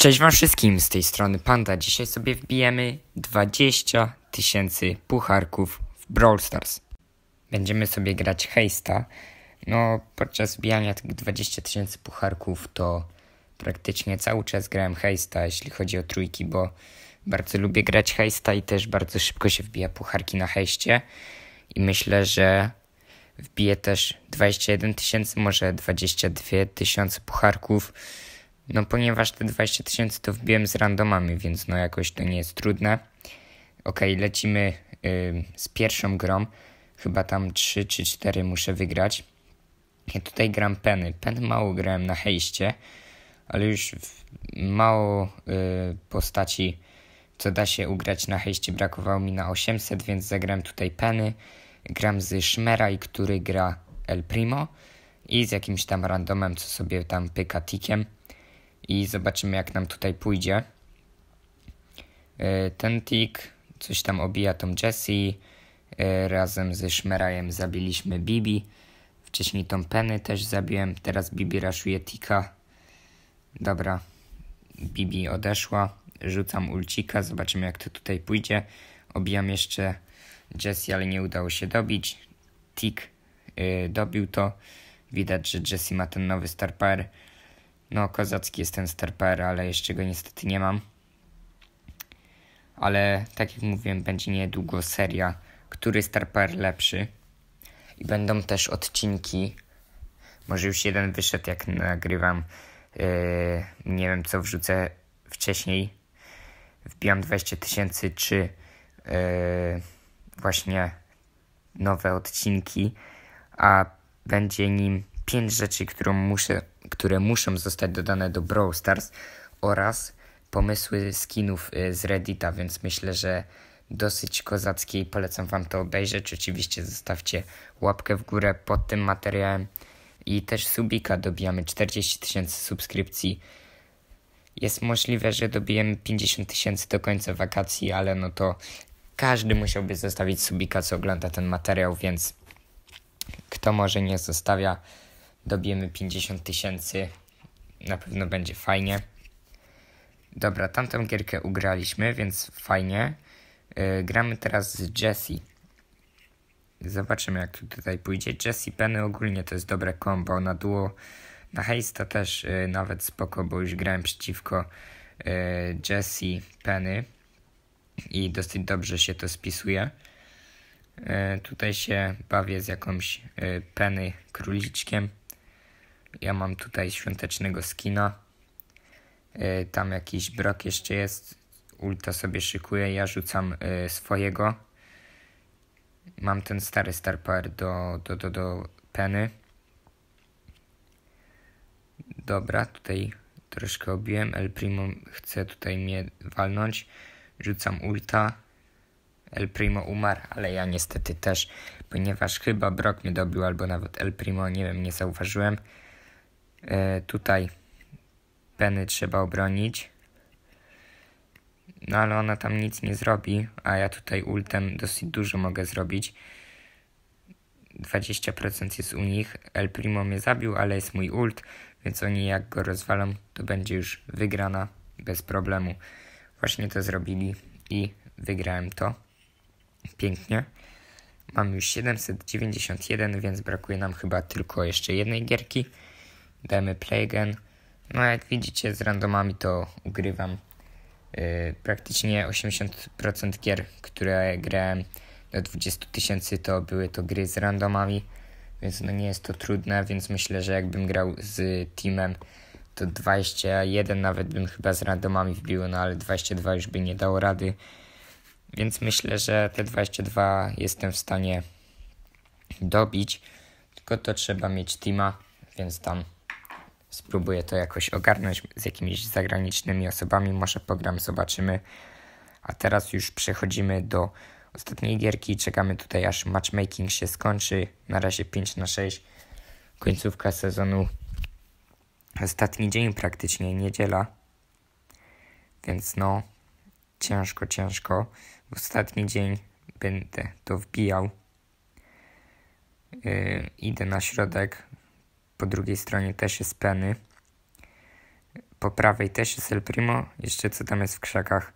Cześć wam wszystkim, z tej strony Panda. Dzisiaj sobie wbijemy 20 tysięcy pucharków w Brawl Stars. Będziemy sobie grać Heista. No, podczas wbijania tych 20 tysięcy pucharków to praktycznie cały czas grałem Heista, jeśli chodzi o trójki, bo bardzo lubię grać Heista i też bardzo szybko się wbija pucharki na hejście. I myślę, że wbiję też 21 tysięcy, może 22 tysiące pucharków no ponieważ te 20 tysięcy to wbiłem z randomami, więc no jakoś to nie jest trudne. Ok, lecimy z pierwszą grą. Chyba tam 3 czy 4 muszę wygrać. Ja tutaj gram peny. Pen mało grałem na hejście, ale już mało y, postaci, co da się ugrać na hejście, brakowało mi na 800, więc zagram tutaj peny. Gram z Szmeraj, który gra El Primo i z jakimś tam randomem, co sobie tam pyka tikiem i zobaczymy jak nam tutaj pójdzie. E, ten tik coś tam obija tą Jessie, e, razem ze Szmerajem zabiliśmy Bibi, wcześniej tą Penny też zabiłem, teraz Bibi raszuje tika. Dobra, Bibi odeszła, rzucam ulcika, zobaczymy jak to tutaj pójdzie. Obijam jeszcze Jessie, ale nie udało się dobić. Tik e, dobił to. Widać, że Jesse ma ten nowy Star Power. No, kozacki jest ten starper, ale jeszcze go niestety nie mam. Ale tak jak mówiłem, będzie niedługo seria, który starper lepszy. I będą też odcinki. Może już jeden wyszedł, jak nagrywam. Yy, nie wiem, co wrzucę wcześniej. Wbijam 20 tysięcy, czy yy, właśnie nowe odcinki. A będzie nim 5 rzeczy, które, muszę, które muszą zostać dodane do Brawl Stars oraz pomysły skinów y, z Reddita, więc myślę, że dosyć kozackie i polecam Wam to obejrzeć. Oczywiście zostawcie łapkę w górę pod tym materiałem i też subika dobijamy 40 tysięcy subskrypcji. Jest możliwe, że dobijemy 50 tysięcy do końca wakacji, ale no to każdy musiałby zostawić subika, co ogląda ten materiał, więc kto może nie zostawia, dobijemy 50 tysięcy, na pewno będzie fajnie. Dobra, tamtą gierkę ugraliśmy, więc fajnie. Yy, gramy teraz z Jesse. Zobaczymy jak tu tutaj pójdzie. Jesse Penny ogólnie to jest dobre combo na duo. Na hejsta też yy, nawet spoko, bo już grałem przeciwko yy, Jesse Penny i dosyć dobrze się to spisuje. Y, tutaj się bawię z jakąś y, Penny króliczkiem. Ja mam tutaj świątecznego skina. E, tam jakiś brok jeszcze jest. Ulta sobie szykuje, ja rzucam e, swojego. Mam ten stary Star Power do, do, do, do peny. Dobra, tutaj troszkę obiłem. El Primo chce tutaj mnie walnąć. Rzucam ulta. El Primo umarł, ale ja niestety też, ponieważ chyba Brock mnie dobił, albo nawet El Primo, nie wiem, nie zauważyłem. E, tutaj Penny trzeba obronić. No ale ona tam nic nie zrobi, a ja tutaj ultem dosyć dużo mogę zrobić. 20% jest u nich. El Primo mnie zabił, ale jest mój ult, więc oni jak go rozwalą, to będzie już wygrana bez problemu. Właśnie to zrobili i wygrałem to. Pięknie. Mam już 791, więc brakuje nam chyba tylko jeszcze jednej gierki damy play again. No jak widzicie z randomami to ugrywam yy, praktycznie 80% gier, które grałem do 20 tysięcy to były to gry z randomami, więc no nie jest to trudne, więc myślę, że jakbym grał z teamem to 21 nawet bym chyba z randomami wbił, no ale 22 już by nie dało rady. Więc myślę, że te 22 jestem w stanie dobić, tylko to trzeba mieć teama, więc tam Spróbuję to jakoś ogarnąć z jakimiś zagranicznymi osobami, może program zobaczymy. A teraz już przechodzimy do ostatniej gierki. Czekamy tutaj aż matchmaking się skończy. Na razie 5 na 6. Końcówka sezonu. Ostatni dzień praktycznie, niedziela. Więc no, ciężko, ciężko. W ostatni dzień będę to wbijał. Yy, idę na środek, po drugiej stronie też jest Penny, po prawej też jest El Primo, jeszcze co tam jest w krzakach.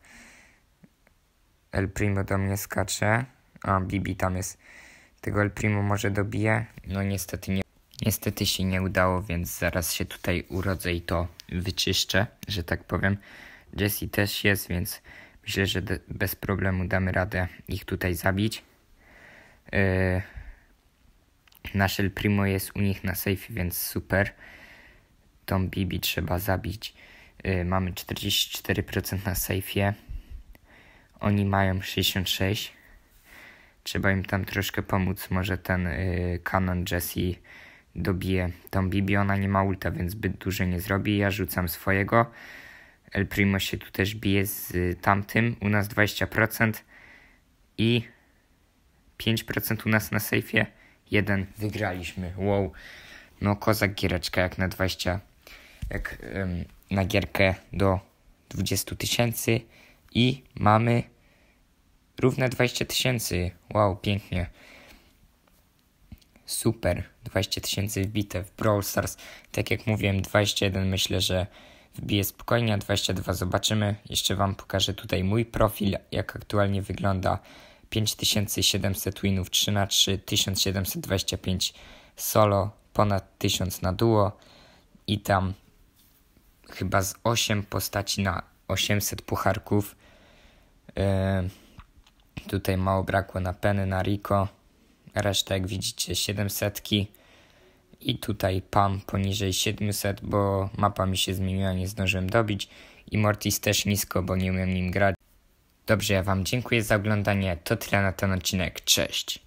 El Primo do mnie skacze, a Bibi tam jest. Tego El Primo może dobije? No niestety nie. Niestety się nie udało, więc zaraz się tutaj urodzę i to wyczyszczę, że tak powiem. Jesse też jest, więc myślę, że bez problemu damy radę ich tutaj zabić. Yy, Nasz El Primo jest u nich na safe, więc super. Tą Bibi trzeba zabić. Yy, mamy 44% na safe, Oni mają 66. Trzeba im tam troszkę pomóc. Może ten yy, kanon Jesse dobije Tą Bibi. Ona nie ma ulta, więc zbyt dużo nie zrobi. Ja rzucam swojego. El Primo się tu też bije z y, tamtym. U nas 20% i 5% u nas na safe. 1 wygraliśmy. Wow. No kozak giereczka jak na 20 jak ym, na gierkę do 20 tysięcy i mamy równe 20 tysięcy. Wow, pięknie. Super. 20 tysięcy wbite w Brawl Stars. Tak jak mówiłem, 21 myślę, że wbije spokojnie, a 22 zobaczymy. Jeszcze Wam pokażę tutaj mój profil, jak aktualnie wygląda. 5700 winów 3 x 3, 1725 solo, ponad 1000 na duo i tam chyba z 8 postaci na 800 pucharków. Yy, tutaj mało brakło na Penny, na Rico. Reszta jak widzicie 700 i tutaj PAM poniżej 700, bo mapa mi się zmieniła, nie zdążyłem dobić i Mortis też nisko, bo nie umiem nim grać. Dobrze, ja Wam dziękuję za oglądanie. To tyle na ten odcinek. Cześć.